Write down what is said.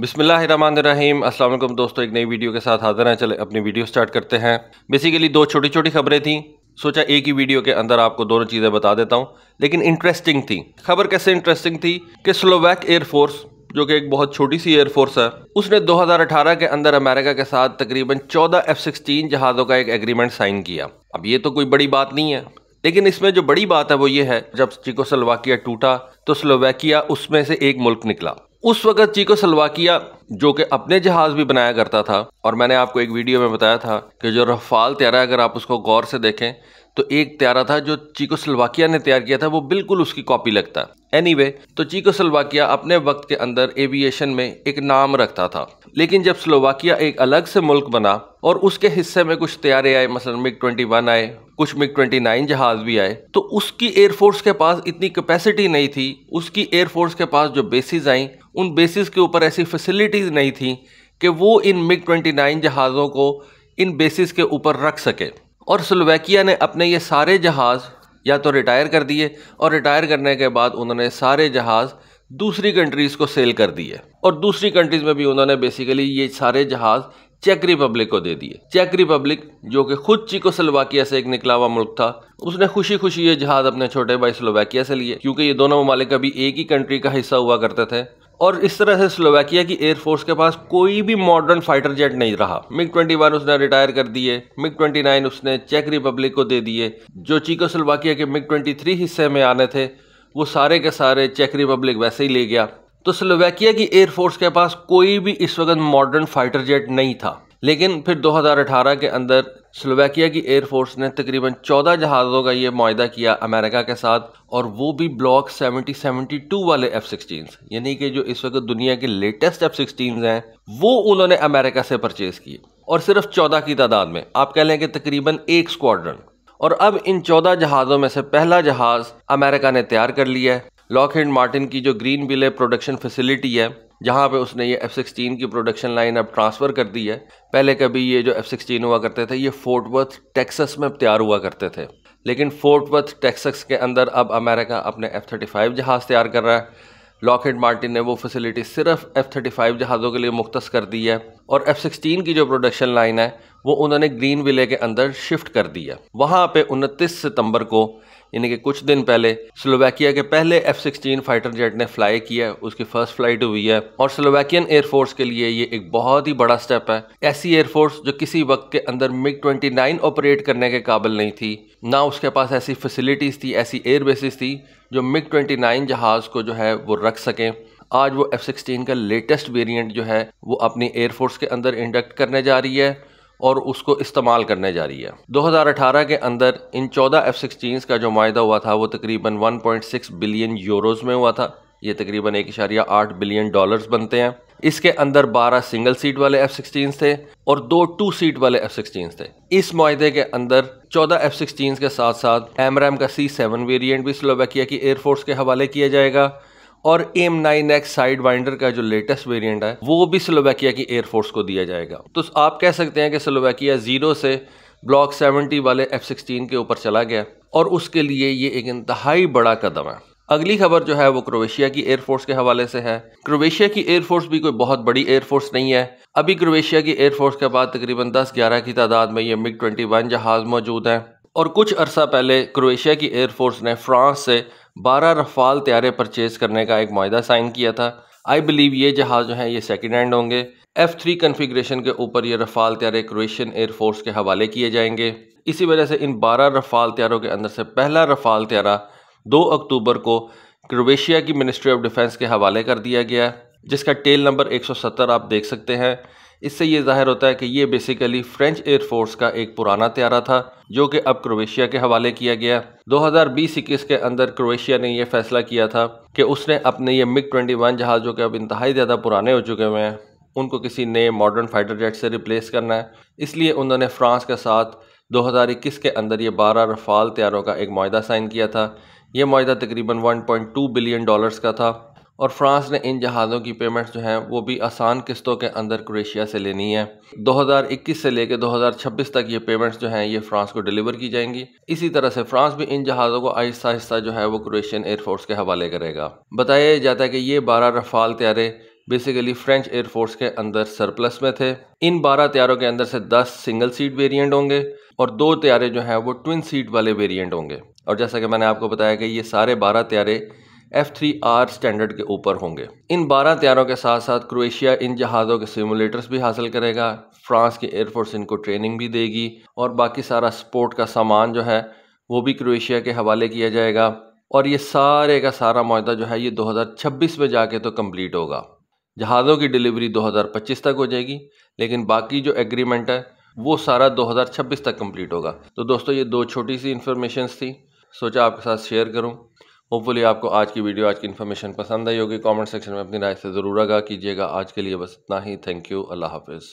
बिसमीम असल दोस्तों एक नई वीडियो के साथ हाजिर हैं चले अपनी वीडियो स्टार्ट करते हैं बेसिकली दो छोटी छोटी खबरें थी सोचा एक ही वीडियो के अंदर आपको दोनों चीज़ें बता देता हूँ लेकिन इंटरेस्टिंग थी खबर कैसे इंटरेस्टिंग थी कि स्लोवैक एयरफोर्स जो कि एक बहुत छोटी सी एयरफोर्स है उसने 2018 के अंदर अमेरिका के साथ तकरीबन 14 एफ सिक्सटीन जहाज़ों का एक एग्रीमेंट साइन किया अब ये तो कोई बड़ी बात नहीं है लेकिन इसमें जो बड़ी बात है वो ये है जब चिकोसलवाकिया टूटा तो स्लोवाकिया उसमें से एक मुल्क निकला उस वक़्त चीको किया जो कि अपने जहाज भी बनाया करता था और मैंने आपको एक वीडियो में बताया था कि जो रफाल त्यारा अगर आप उसको गौर से देखें तो एक त्यारा था जो चीको सलवाकिया ने तैयार किया था वो बिल्कुल उसकी कॉपी लगता एनी anyway, तो चीको सलवाकिया अपने वक्त के अंदर एविएशन में एक नाम रखता था लेकिन जब स्लोवाकिया एक अलग से मुल्क बना और उसके हिस्से में कुछ त्यारे आए मसलन मिग 21 आए कुछ मिग 29 जहाज भी आए तो उसकी एयरफोर्स के पास इतनी कैपेसिटी नहीं थी उसकी एयरफोर्स के पास जो बेसिस आई उन बेसिस के ऊपर ऐसी फैसिलिटी फैसिलिटीज़ नहीं थी कि वो इन मिग ट्वेंटी नाइन जहाज़ों को इन बेसिस के ऊपर रख सके और स्लोवाकिया ने अपने ये सारे जहाज़ या तो रिटायर कर दिए और रिटायर करने के बाद उन्होंने सारे जहाज़ दूसरी कंट्रीज़ को सेल कर दिए और दूसरी कंट्रीज़ में भी उन्होंने बेसिकली ये सारे जहाज़ चेक रिपब्लिक को दे दिए चेक रिपब्लिक जो कि खुद चीको स्लोवाकिया से एक निकला हुआ मुल्क था उसने खुशी खुशी ये जहाज अपने छोटे भाई स्लोवाकिया से लिए क्योंकि ये दोनों ममालिक अभी एक ही कंट्री का हिस्सा हुआ करते थे और इस तरह से स्लोवाकिया की एयरफोर्स के पास कोई भी मॉडर्न फाइटर जेट नहीं रहा मिग ट्वेंटी वन उसने रिटायर कर दिए मिग ट्वेंटी नाइन उसने चेक रिपब्लिक को दे दिए जो चीको स्लोवाकिया के मिग ट्वेंटी थ्री हिस्से में आने थे वो सारे के सारे चेक रिपब्लिक वैसे ही ले गया तो स्लोवाकिया की एयरफोर्स के पास कोई भी इस वक्त मॉडर्न फाइटर जेट नहीं था लेकिन फिर 2018 के अंदर स्लोवाकिया की एयरफोर्स ने तकरीबन 14 जहाज़ों का ये माहा किया अमेरिका के साथ और वो भी ब्लॉक 7072 वाले एफ सिक्सटीन यानी कि जो इस वक्त दुनिया के लेटेस्ट एफ सिक्सटीन हैं वो उन्होंने अमेरिका से परचेज़ किए और सिर्फ 14 की तादाद में आप कह लें कि तकरीबन एक स्क्वाड्रन और अब इन चौदह जहाज़ों में से पहला जहाज़ अमेरिका ने तैयार कर लिया है लॉकहेड मार्टिन की जो ग्रीन विले प्रोडक्शन फैसिलिटी है जहाँ पे उसने ये एफ़ सिक्सटीन की प्रोडक्शन लाइन अब ट्रांसफ़र कर दी है पहले कभी ये जो एफ़ सिक्सटीन हुआ करते थे ये फोर्ट वर्थ टेक्सस में तैयार हुआ करते थे लेकिन फोर्ट वर्थ टेक्सस के अंदर अब अमेरिका अपने एफ़ थर्टी फाइव जहाज़ तैयार कर रहा है लॉकेट मार्टिन ने वो फैसिलिटी सिर्फ एफ़ थर्टी फाइव जहाज़ों के लिए मुख्त कर दी है और एफ़ सिक्सटीन की जो प्रोडक्शन लाइन है वो उन्होंने ग्रीन विले के अंदर शिफ्ट कर दिया वहाँ पे 29 सितंबर को यानी कि कुछ दिन पहले स्लोवाकिया के पहले एफ सिक्सटीन फाइटर जेट ने फ्लाई किया उसकी फर्स्ट फ्लाइट हुई है और स्लोवाकियन एयरफोर्स के लिए ये एक बहुत ही बड़ा स्टेप है ऐसी एयरफोर्स जो किसी वक्त के अंदर मिग 29 ऑपरेट करने के काबिल नहीं थी ना उसके पास ऐसी फैसिलिटीज़ थी ऐसी एयर बेसिस थी जो मिग नाइन जहाज़ को जो है वो रख सकें आज वो एफ सिक्सटीन का लेटेस्ट वेरियंट जो है वो अपनी एयरफोर्स के अंदर इंडक्ट करने जा रही है और उसको इस्तेमाल करने जा रही है 2018 के अंदर इन 14 एफ सिक्सटीन का जो माहा हुआ था वो तकरीबन 1.6 बिलियन यूरोज़ में हुआ था ये तकरीबन एक इशारिया आठ बिलियन डॉलर्स बनते हैं इसके अंदर 12 सिंगल सीट वाले एफ सिक्सटीन थे और दो टू सीट वाले एफ सिक्सटीन थे इस माहे के अंदर 14 एफ सिक्सटीन के साथ साथ एमरैम का सी सेवन वेरियंट भी स्लोवाकिया की एयरफोर्स के हवाले किया जाएगा और M nine X sidewinder का जो लेटेस्ट वेरिएंट है वो भी स्लोवाकिया की एयरफोर्स को दिया जाएगा तो आप कह सकते हैं कि स्लोवाकिया ज़ीरो से ब्लॉक सेवेंटी वाले एफ सिक्सटीन के ऊपर चला गया और उसके लिए ये एक इंतहाई बड़ा कदम है अगली खबर जो है वो क्रोएशिया की एयरफोर्स के हवाले से है क्रोएशिया की एयरफोर्स भी कोई बहुत बड़ी एयरफोर्स नहीं है अभी क्रोएशिया की एयरफोर्स के बाद तकरीबन 10-11 की तादाद में ये मिग 21 जहाज़ मौजूद हैं और कुछ अरसा पहले क्रोएशिया की एयरफोर्स ने फ्रांस से बारह रफाल त्यारे परचेज करने का एक माहा साइन किया था आई बिलीव ये जहाज़ जो है ये सेकेंड हैंड होंगे एफ थ्री कन्फिग्रेशन के ऊपर ये रफाल त्यारे क्रोएशियन एयरफोर्स के हवाले किए जाएंगे इसी वजह से इन बारह रफाल त्यारों के अंदर से पहला रफाल त्यारा दो अक्टूबर को क्रोएशिया की मिनिस्ट्री ऑफ डिफेंस के हवाले कर दिया गया जिसका टेल नंबर सत्तर आप देख सकते हैं इससे ये जाहिर होता है कि ये बेसिकली फ्रेंच एयरफोर्स का एक पुराना त्यारा था जो कि अब क्रोएशिया के हवाले किया गया 2020 इक्कीस के अंदर क्रोएशिया ने यह फैसला किया था कि उसने अपने ये मिग 21 जहाज़ जो कि अब इंतहाई ज़्यादा पुराने हो चुके हुए हैं उनको किसी नए मॉडर्न फाइटर जेट से रिप्लेस करना है इसलिए उन्होंने फ्रांस के साथ इक्कीस के अंदर ये बारह रफाल त्यारों का एक माहा साइन किया था यह माहा तकरीबन टू बिलियन डॉलर्स का था और फ्रांस ने इन जहाज़ों की पेमेंट्स जो हैं वो भी आसान किस्तों के अंदर क्रोएशिया से लेनी है 2021 से लेकर 2026 तक ये पेमेंट्स जो हैं ये फ्रांस को डिलीवर की जाएंगी इसी तरह से फ्रांस भी इन जहाज़ों को आहिस्ता आहिस्ता जो है वो क्रोएशियन एयरफोर्स के हवाले करेगा बताया जाता है कि ये बारह रफाल त्यारे बेसिकली फ्रेंच एयरफोर्स के अंदर सरप्लस में थे इन बारह त्यारों के अंदर से दस सिंगल सीट वेरियंट होंगे और दो त्यारे जो हैं वो ट्विन सीट वाले वेरियंट होंगे और जैसा कि मैंने आपको बताया कि ये सारे बारह त्यारे एफ थ्री आर स्टैंडर्ड के ऊपर होंगे इन बारह त्यारों के साथ साथ क्रोएशिया इन जहाज़ों के सिमुलेटर्स भी हासिल करेगा फ्रांस की एयरफोर्स इनको ट्रेनिंग भी देगी और बाकी सारा स्पोर्ट का सामान जो है वो भी क्रोएशिया के हवाले किया जाएगा और ये सारे का सारा माह जो है ये 2026 में जाके तो कम्प्लीट होगा जहाज़ों की डिलीवरी 2025 तक हो जाएगी लेकिन बाकी जो एग्रीमेंट है वो सारा 2026 तक कम्प्लीट होगा तो दोस्तों ये दो छोटी सी इन्फॉर्मेशन थी सोचा आपके साथ शेयर करूँ होपफुली आपको आज की वीडियो आज की इन्फॉर्मेशन पसंद आई होगी कमेंट सेक्शन में अपनी राय से ज़रूर आगा कीजिएगा आज के लिए बस इतना ही थैंक यू अल्लाह हाफिज़